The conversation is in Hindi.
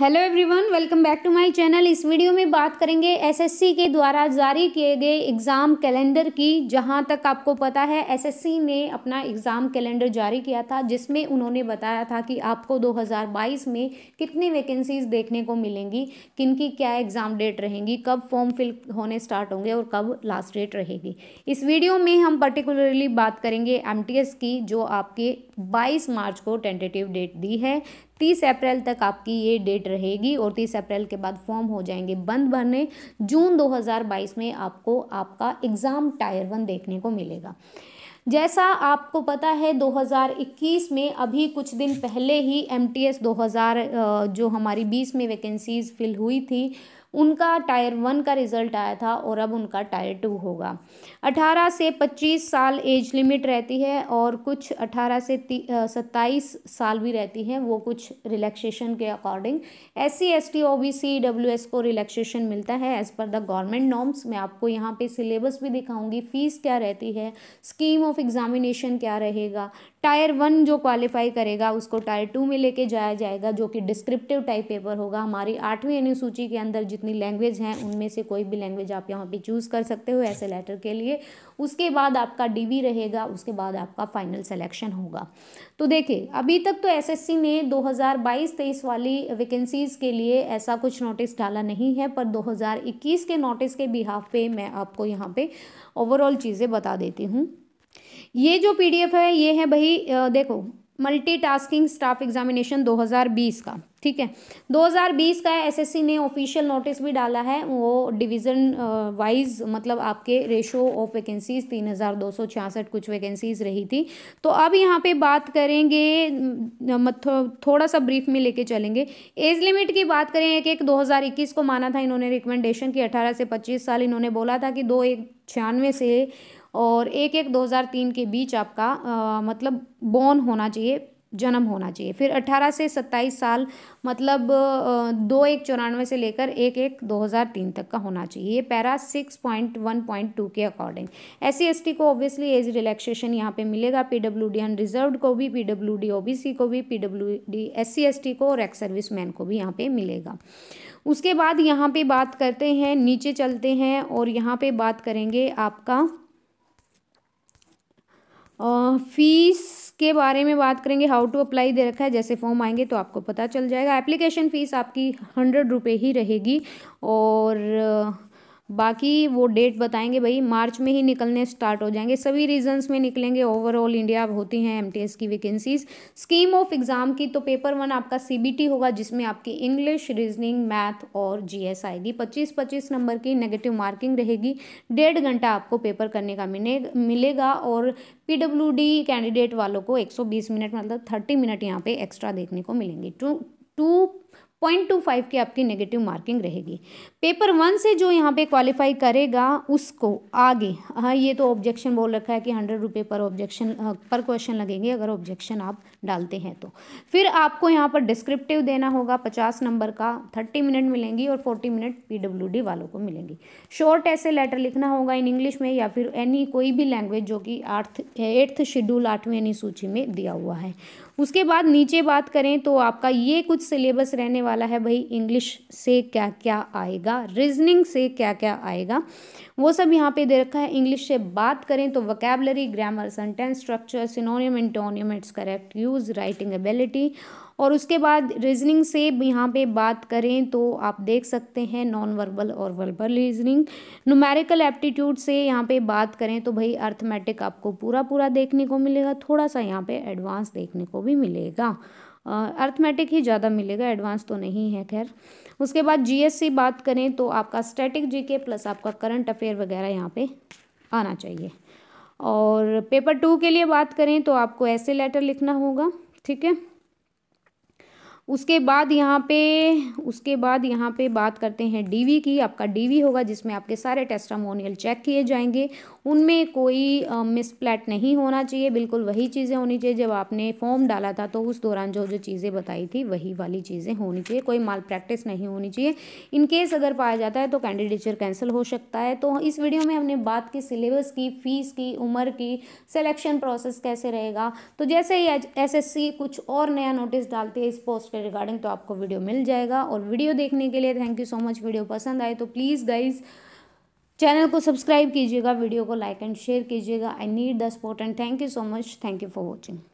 hello everyone welcome back to my channel इस वीडियो में बात करेंगे एसएससी के द्वारा जारी किए गए एग्ज़ाम कैलेंडर की जहां तक आपको पता है एसएससी ने अपना एग्ज़ाम कैलेंडर जारी किया था जिसमें उन्होंने बताया था कि आपको 2022 में कितनी वैकेंसीज़ देखने को मिलेंगी किन की क्या एग्ज़ाम डेट रहेंगी कब फॉर्म फिल होने स्टार्ट होंगे और कब लास्ट डेट रहेगी इस वीडियो में हम पर्टिकुलरली बात करेंगे एम की जो आपके बाईस मार्च को टेंटेटिव डेट दी है तीस अप्रैल तक आपकी ये डेट डेट रहेगी और तीस अप्रैल के बाद फॉर्म हो जाएंगे बंद भरने जून 2022 में आपको आपका एग्ज़ाम टायर वन देखने को मिलेगा जैसा आपको पता है 2021 में अभी कुछ दिन पहले ही एम टी एस जो हमारी बीस में वैकेंसीज़ फिल हुई थी उनका टायर वन का रिजल्ट आया था और अब उनका टायर टू होगा अठारह से पच्चीस साल एज लिमिट रहती है और कुछ अठारह से सत्ताईस साल भी रहती है वो कुछ रिलैक्सेशन के according S C S T O B C W S को रिलैक्सेशन मिलता है as per the government norms मैं आपको यहाँ पे सिलेबस भी दिखाऊंगी फ़ीस क्या रहती है स्कीम ऑफ एग्जामिनेशन क्या रहेगा टायर वन जो क्वालिफाई करेगा उसको टायर टू में लेके जाया जाएगा जो कि डिस्क्रिप्टिव टाइप पेपर होगा हमारी आठवीं अनुसूची के अंदर जितनी लैंग्वेज हैं उनमें से कोई भी लैंग्वेज आप यहाँ पे चूज़ कर सकते हो ऐसे लेटर के लिए उसके बाद आपका डीवी रहेगा उसके बाद आपका फाइनल सेलेक्शन होगा तो देखिए अभी तक तो एस ने दो हज़ार वाली वैकेंसीज़ के लिए ऐसा कुछ नोटिस डाला नहीं है पर दो के नोटिस के बिहाफ पे मैं आपको यहाँ पर ओवरऑल चीज़ें बता देती हूँ ये जो पीडीएफ है ये है भाई देखो मल्टीटास्किंग स्टाफ एग्जामिनेशन 2020 का ठीक है 2020 का एसएससी ने ऑफिशियल नोटिस भी डाला है वो डिवीज़न वाइज मतलब आपके रेशो ऑफ वैकेंसीज तीन हज़ार दो सौ छियासठ कुछ वैकेंसीज रही थी तो अब यहाँ पे बात करेंगे थोड़ा सा ब्रीफ में लेके चलेंगे एज लिमिट की बात करें एक एक 2021 को माना था इन्होंने रिकमेंडेशन की अठारह से पच्चीस साल इन्होंने बोला था कि दो एक छियानवे से और एक एक 2003 के बीच आपका आ, मतलब बॉर्न होना चाहिए जन्म होना चाहिए फिर 18 से 27 साल मतलब दो एक चौरानवे से लेकर एक एक 2003 तक का होना चाहिए ये पैरा 6.1.2 के अकॉर्डिंग एस सी को ऑब्वियसली एज रिलैक्सेशन यहाँ पे मिलेगा पी डब्ल्यू डी अनरिजर्व को भी P W D O B C को भी P W D S C को और एक्स सर्विस मैन को भी यहाँ पे मिलेगा उसके बाद यहाँ पे बात करते हैं नीचे चलते हैं और यहाँ पे बात करेंगे आपका फीस के बारे में बात करेंगे हाउ टू अप्लाई दे रखा है जैसे फॉर्म आएंगे तो आपको पता चल जाएगा एप्लीकेशन फ़ीस आपकी हंड्रेड रुपये ही रहेगी और बाकी वो डेट बताएंगे भाई मार्च में ही निकलने स्टार्ट हो जाएंगे सभी रीजन्स में निकलेंगे ओवरऑल इंडिया होती हैं एम की वैकेंसीज स्कीम ऑफ एग्ज़ाम की तो पेपर वन आपका सी होगा जिसमें आपकी इंग्लिश रीजनिंग मैथ और जी आएगी पच्चीस पच्चीस नंबर की नेगेटिव मार्किंग रहेगी डेढ़ घंटा आपको पेपर करने का मिलेगा और पी कैंडिडेट वालों को एक मिनट मतलब थर्टी मिनट यहाँ पर एक्स्ट्रा देखने को मिलेंगे two two point two five की आपकी नेगेटिव मार्किंग रहेगी पेपर वन से जो यहाँ पे क्वालिफाई करेगा उसको आगे हाँ ये तो ऑब्जेक्शन बोल रखा है कि हंड्रेड रुपये पर ऑब्जेक्शन पर क्वेश्चन लगेंगे अगर ऑब्जेक्शन आप डालते हैं तो फिर आपको यहाँ पर डिस्क्रिप्टिव देना होगा पचास नंबर का थर्टी मिनट मिलेंगी और फोर्टी मिनट पी वालों को मिलेंगी शॉर्ट ऐसे लेटर लिखना होगा इन इंग्लिश में या फिर एनी कोई भी लैंग्वेज जो कि आठ एट्थ शेड्यूल आठवीं यानी सूची में दिया हुआ है उसके बाद नीचे बात करें तो आपका ये कुछ सिलेबस रहने वाला है भाई इंग्लिश से क्या क्या आएगा रीजनिंग से क्या क्या आएगा वो सब यहाँ पे दे रखा है इंग्लिश से बात करें तो vocabulary grammar sentence structure synonym antonym its correct use writing ability और उसके बाद रीजनिंग से यहाँ पे बात करें तो आप देख सकते हैं नॉन वर्बल और वर्बल रीजनिंग नुमेरिकल एप्टीट्यूड से यहाँ पे बात करें तो भाई अर्थमेटिक आपको पूरा पूरा देखने को मिलेगा थोड़ा सा यहाँ पे एडवांस देखने को भी मिलेगा अर्थमेटिक ही ज़्यादा मिलेगा एडवांस तो नहीं है खैर उसके बाद सी बात करें तो आपका स्टैटिक के प्लस आपका करंट अफेयर वगैरह यहाँ पे आना चाहिए और पेपर टू के लिए बात करें तो आपको ऐसे लेटर लिखना होगा ठीक है उसके बाद यहाँ पे उसके बाद यहाँ पे बात करते हैं डीवी की आपका डीवी होगा जिसमें आपके सारे टेस्टामोनियल चेक किए जाएंगे उनमें कोई मिसप्लेट नहीं होना चाहिए बिल्कुल वही चीज़ें होनी चाहिए जब आपने फॉर्म डाला था तो उस दौरान जो जो चीज़ें बताई थी वही वाली चीज़ें होनी चाहिए कोई माल प्रैक्टिस नहीं होनी चाहिए इनकेस अगर पाया जाता है तो कैंडिडेचर कैंसिल हो सकता है तो इस वीडियो में हमने बात की सिलेबस की फ़ीस की उम्र की सिलेक्शन प्रोसेस कैसे रहेगा तो जैसे ही एस कुछ और नया नोटिस डालती है इस पोस्ट उसके रिगार्डिंग तो आपको वीडियो मिल जाएगा और वीडियो देखने के लिए thank you so much video पसंद आए तो प्लीज़ गाइज़ चैनल को सब्सक्राइब कीजिएगा वीडियो को लाइक एंड शेयर कीजिएगा I need the support and thank you so much thank you for watching